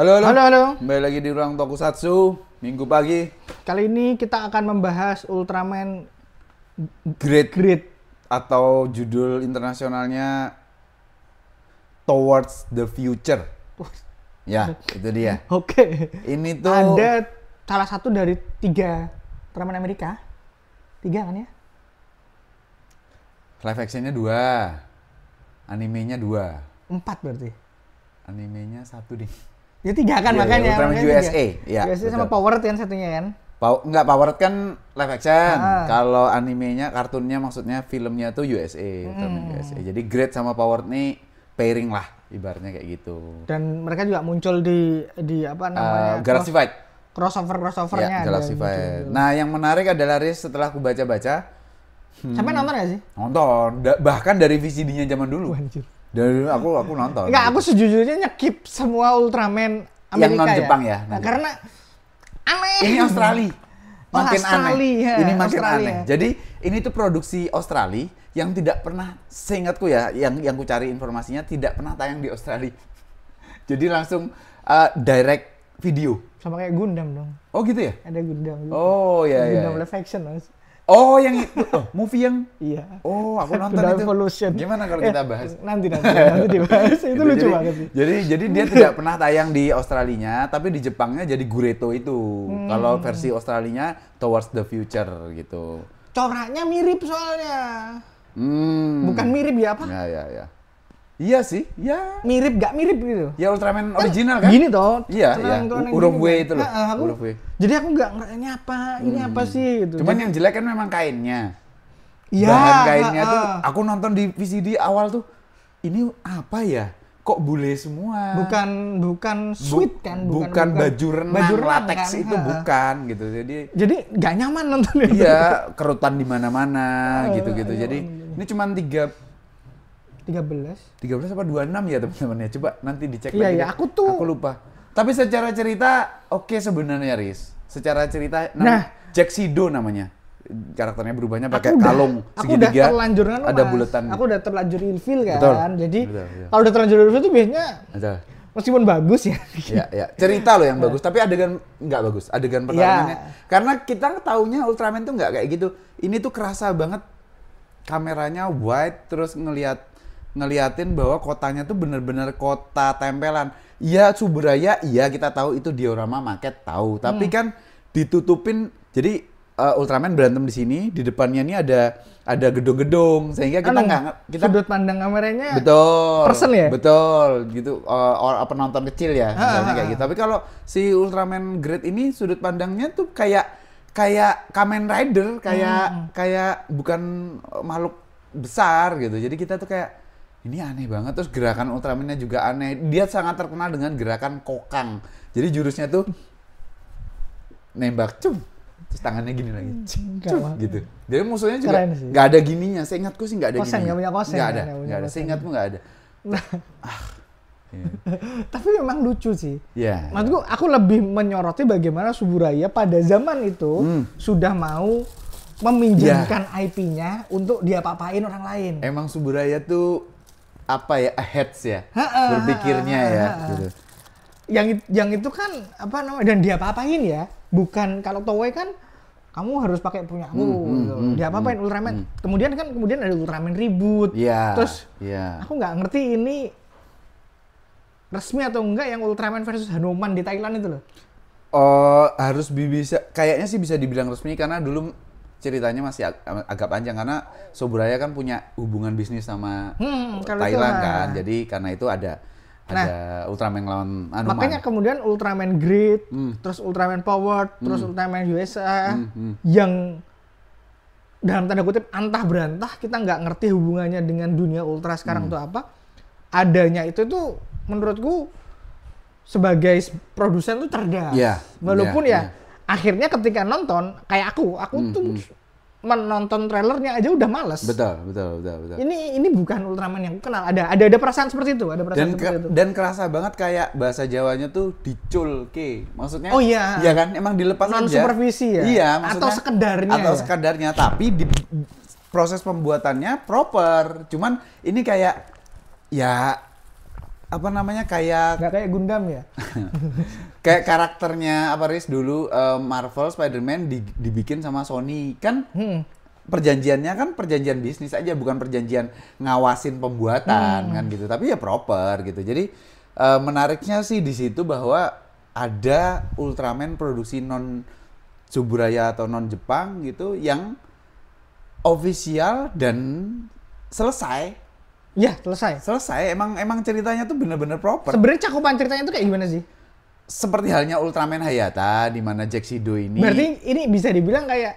Halo, halo. Halo, halo. Kembali lagi di ruang Tokusatsu, minggu pagi. Kali ini kita akan membahas Ultraman Great. Great. Atau judul internasionalnya Towards the Future. ya, itu dia. Oke. Okay. Ini tuh... Ada salah satu dari tiga Ultraman Amerika. Tiga kan ya? Live actionnya dua. Animenya dua. Empat berarti? Animenya satu deh. Ya tiga kan yeah, iya, makanya. Ultraman makanya USA. Tiga. Ya, USA betul. sama Power, kan satunya kan? Pa enggak, Power, kan live action. Ah. Kalau animenya, kartunnya maksudnya filmnya tuh USA, hmm. USA. Jadi Great sama Power nih pairing lah ibaratnya kayak gitu. Dan mereka juga muncul di di apa namanya? Uh, eh, Galaxy Fight. Crossover crossovernya. Ya, iya, Galaxy Fight. Nah, yang menarik adalah Riz setelah aku baca-baca. Hmm, Sampai nonton gak sih? Nonton, da bahkan dari VCD-nya zaman dulu. Anjir. Dari aku aku nonton. Enggak, aku sejujurnya nyekip semua Ultraman Amerika yang non ya. Jepang ya. ya karena aneh. Ini Australia. Oh, makin oh, Australia, aneh. ini makin Australia. aneh. Jadi ini tuh produksi Australia yang tidak pernah seingatku ya, yang yang ku cari informasinya tidak pernah tayang di Australia. Jadi langsung uh, direct video. Sama kayak Gundam dong. Oh gitu ya? Ada Gundam. Gitu. Oh iya ya iya. Gundam iya. live Oh, yang itu. Oh, movie yang Iya. Oh, aku nonton itu. Evolution. Gimana kalau eh, kita bahas? Nanti nanti nanti dibahas. itu, itu lucu jadi, banget sih. Jadi jadi dia tidak pernah tayang di Australinya, tapi di Jepangnya jadi Gureto itu. Hmm. Kalau versi Australinya Towards the Future gitu. Coraknya mirip soalnya. Hmm. Bukan mirip ya apa? Ya ya ya. Iya sih, ya. Mirip gak mirip gitu. Ya Ultraman kan, original kan? Gini toh. Iya, iya. gue kan. itu loh. Nah, aku, Jadi aku gak ini apa, ini hmm. apa sih gitu. Cuman jadi, yang jelek kan memang kainnya. Iya. Bahan kainnya uh, tuh aku nonton di VCD awal tuh ini apa ya? Kok bule semua? Bukan bukan sweet Bu, kan, bukan, bukan, baju renang, baju renang latex kan? itu uh, bukan gitu. Jadi Jadi gak nyaman nonton Iya, kerutan di mana-mana gitu-gitu. Iya, jadi iya, iya. ini cuma tiga 13. 13 apa 26 ya teman-teman ya. Coba nanti dicek iya, lagi. Iya, aku tuh. Aku lupa. Tapi secara cerita oke okay sebenarnya Riz. Secara cerita nah, Jack Sido namanya. Karakternya berubahnya pakai kalung segitiga. Aku udah terlanjur kan, ada mas. buletan. Aku udah terlanjur ilfil kan. Betul. Jadi Betul, iya. kalau udah terlanjur ilfil itu biasanya Betul. Meskipun bagus ya. ya, ya. Cerita loh yang iya. bagus, tapi adegan nggak bagus. Adegan pertarungannya. Ya. Karena kita taunya Ultraman tuh nggak kayak gitu. Ini tuh kerasa banget kameranya wide terus ngelihat ngeliatin bahwa kotanya tuh bener-bener kota tempelan. Iya Suburaya, iya kita tahu itu diorama market tahu, tapi hmm. kan ditutupin jadi uh, Ultraman berantem di sini, di depannya ini ada ada gedung-gedung sehingga kita nggak kita sudut pandang kameranya betul person ya betul gitu uh, or, apa nonton kecil ya ah, misalnya ah, kayak ah. gitu tapi kalau si Ultraman Great ini sudut pandangnya tuh kayak kayak Kamen Rider kayak hmm. kayak bukan eh, makhluk besar gitu jadi kita tuh kayak ini aneh banget terus gerakan Ultramannya juga aneh dia sangat terkenal dengan gerakan kokang jadi jurusnya tuh nembak cum terus tangannya gini lagi hmm, cum, gitu jadi musuhnya juga nggak ada gininya saya ingatku sih nggak ada koseng, gininya nggak punya nggak ada nggak ada saya ingatku nggak ada ah, Yeah. tapi memang lucu sih ya yeah, maksudku aku lebih menyoroti bagaimana Suburaya pada zaman itu mm. sudah mau meminjamkan yeah. IP-nya untuk dia papain orang lain. Emang Suburaya tuh apa ya ahead ya ha, ha, berpikirnya ha, ya gitu. Yang yang itu kan apa namanya dan dia apa-apain ya. Bukan kalau Toei kan kamu harus pakai punya aku hmm, hmm, gitu. Hmm, dia apa-apain hmm, Ultraman. Hmm. Kemudian kan kemudian ada Ultraman ribut. ya, Terus ya. aku nggak ngerti ini resmi atau enggak yang Ultraman versus Hanuman di Thailand itu loh. Oh, harus bisa kayaknya sih bisa dibilang resmi karena dulu ceritanya masih ag agak panjang karena Sobraya kan punya hubungan bisnis sama hmm, Thailand kan. Jadi karena itu ada nah, Ultraman lawan Anuman. Makanya kemudian Ultraman Great, hmm. terus Ultraman Power, hmm. terus Ultraman USA hmm, hmm. yang dalam tanda kutip antah berantah kita nggak ngerti hubungannya dengan dunia ultra sekarang hmm. tuh apa. Adanya itu tuh menurutku sebagai produsen tuh cerdas. Yeah, iya, Walaupun yeah, ya yeah akhirnya ketika nonton kayak aku aku hmm, tuh hmm. menonton trailernya aja udah males betul betul betul betul ini ini bukan Ultraman yang aku kenal ada ada ada perasaan seperti itu ada perasaan dan seperti ke, itu dan kerasa banget kayak bahasa Jawanya tuh dicul diculke maksudnya oh iya iya kan emang dilepas non aja. supervisi ya iya maksudnya, atau sekedarnya atau ya? sekedarnya tapi di proses pembuatannya proper cuman ini kayak ya apa namanya kayak nggak kayak Gundam ya kayak karakternya apa Riz dulu uh, Marvel Spider-Man di, dibikin sama Sony kan hmm. perjanjiannya kan perjanjian bisnis aja bukan perjanjian ngawasin pembuatan hmm. kan gitu tapi ya proper gitu jadi uh, menariknya sih di situ bahwa ada Ultraman produksi non Suburaya atau non Jepang gitu yang official dan selesai Ya, selesai. Selesai. Emang emang ceritanya tuh bener-bener proper. Sebenarnya cakupan ceritanya tuh kayak gimana sih? seperti halnya Ultraman Hayata di mana Jack Sido ini Berarti ini bisa dibilang kayak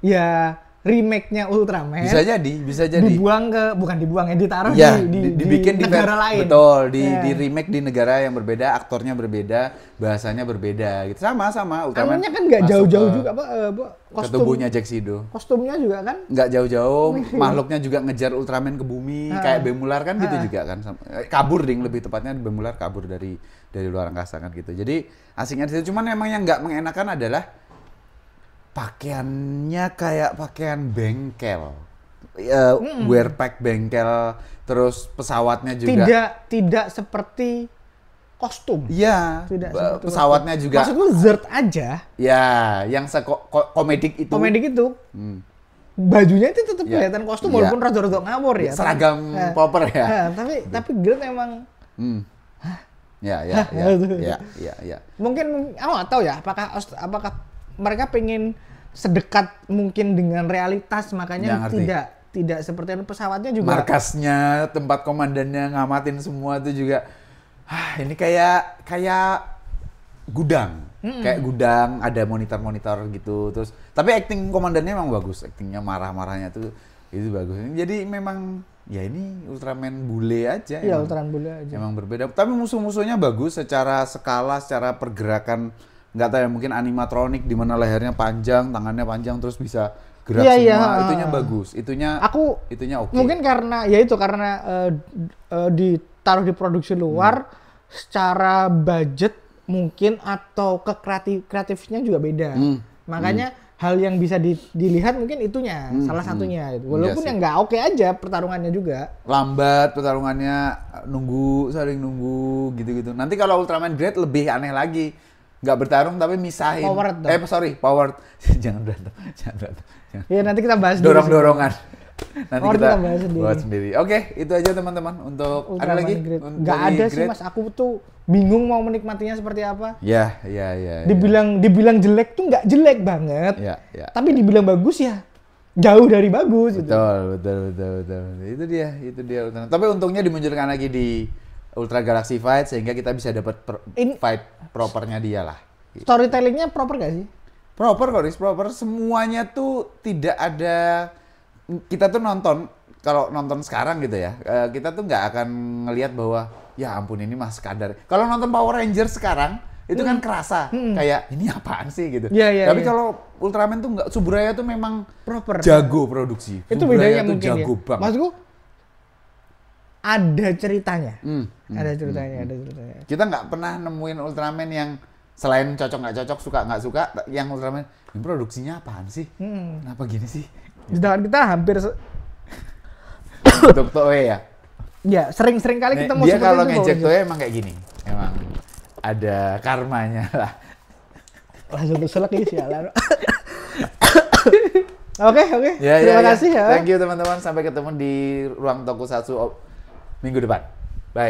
ya remake-nya Ultraman. Bisa jadi, bisa jadi. Dibuang ke bukan dibuang ya, ditaruh ya, di, di, di dibikin di negara di, lain. Betul, di yeah. di remake di negara yang berbeda, aktornya berbeda, bahasanya berbeda gitu. Sama sama Ultraman. kan nggak jauh-jauh juga apa uh, eh, kostum. tubuhnya Jack Sido. Kostumnya juga kan nggak jauh-jauh, makhluknya juga ngejar Ultraman ke bumi ha. Ah. kayak Bemular kan ha. gitu ah. juga kan. Eh, kabur ding lebih tepatnya Bemular kabur dari dari luar angkasa kan gitu. Jadi asingnya di cuman emang yang nggak mengenakan adalah pakaiannya kayak pakaian bengkel. Uh, mm -mm. wear pack bengkel terus pesawatnya juga tidak tidak seperti kostum. Iya. Tidak seperti pesawatnya kostum. juga. Maksud zert aja. Ya, yang seko ko komedik itu. Komedik itu. Hmm. Bajunya itu tetap ya. kelihatan kostum ya. walaupun rada-rada ngawur ya. Seragam tapi, proper ya. ya. tapi tapi Gert emang hmm. iya Ya, ya, ya, ya, ya, ya. Mungkin aku nggak tahu ya apakah apakah mereka pengen sedekat mungkin dengan realitas makanya tidak tidak seperti pesawatnya juga markasnya tempat komandannya ngamatin semua itu juga ah ini kayak kayak gudang mm kayak gudang ada monitor-monitor gitu terus tapi acting komandannya emang bagus actingnya marah-marahnya tuh itu bagus jadi memang ya ini Ultraman bule aja ya Ultraman bule aja emang berbeda tapi musuh-musuhnya bagus secara skala secara pergerakan nggak tahu ya mungkin animatronik di mana lehernya panjang, tangannya panjang terus bisa gerak yeah, iya, semua. Yeah. Itunya bagus. Itunya aku itunya oke. Okay. Mungkin karena ya itu karena uh, uh, ditaruh di produksi luar hmm. secara budget mungkin atau ke kreatif kreatifnya juga beda. Hmm. Makanya hmm. hal yang bisa di, dilihat mungkin itunya hmm. salah hmm. satunya. Hmm. Walaupun yang nggak oke aja pertarungannya juga. Lambat pertarungannya nunggu saling nunggu gitu-gitu. Nanti kalau Ultraman Great lebih aneh lagi nggak bertarung tapi misahin. Power dong. Eh sorry, power jangan berantem, jangan berantem. Iya nanti kita bahas dorong dorongan. nanti kita, bahas sendiri. Buat sendiri. Oke, itu aja teman-teman untuk Ultra ada lagi. Gak ada grade. sih mas, aku tuh bingung mau menikmatinya seperti apa. Ya, ya, ya. ya. Dibilang ya. dibilang jelek tuh nggak jelek banget. Ya, ya. Tapi dibilang bagus ya jauh dari bagus. Betul, gitu. betul, betul, betul, betul. Itu dia, itu dia. Tapi untungnya dimunculkan lagi di Ultra Galaxy Fight sehingga kita bisa dapat per- fight propernya dia lah. Storytellingnya proper gak sih? Proper kok, Riz, proper. Semuanya tuh tidak ada kita tuh nonton kalau nonton sekarang gitu ya, eh, kita tuh nggak akan ngelihat bahwa ya ampun ini mas kadar. Kalau nonton Power Rangers sekarang itu kan hmm. kan kerasa hmm. kayak ini apaan sih gitu. Ya, ya, Tapi ya. kalau Ultraman tuh nggak Suburaya tuh memang proper jago produksi. Itu Subraya bedanya tuh mungkin ya. jago ya. Banget. Gue? ada ceritanya. Hmm. Ada ceritanya, hmm. ada hmm, hmm. ceritanya. Kita nggak pernah nemuin Ultraman yang selain cocok nggak cocok, suka nggak suka, yang Ultraman yang produksinya apaan sih? Hmm. Kenapa gini sih? Sedangkan kita hampir untuk Toe ya. Ya, sering-sering kali kita mau Dia kalau ngejek Toe emang kayak gini. Emang ada karmanya lah. Langsung keselak ya sialan. Oke, oke. Ya, ya, Terima ya. kasih ya. Thank you teman-teman. Sampai ketemu di ruang Tokusatsu ิมีกุฏิบัติไป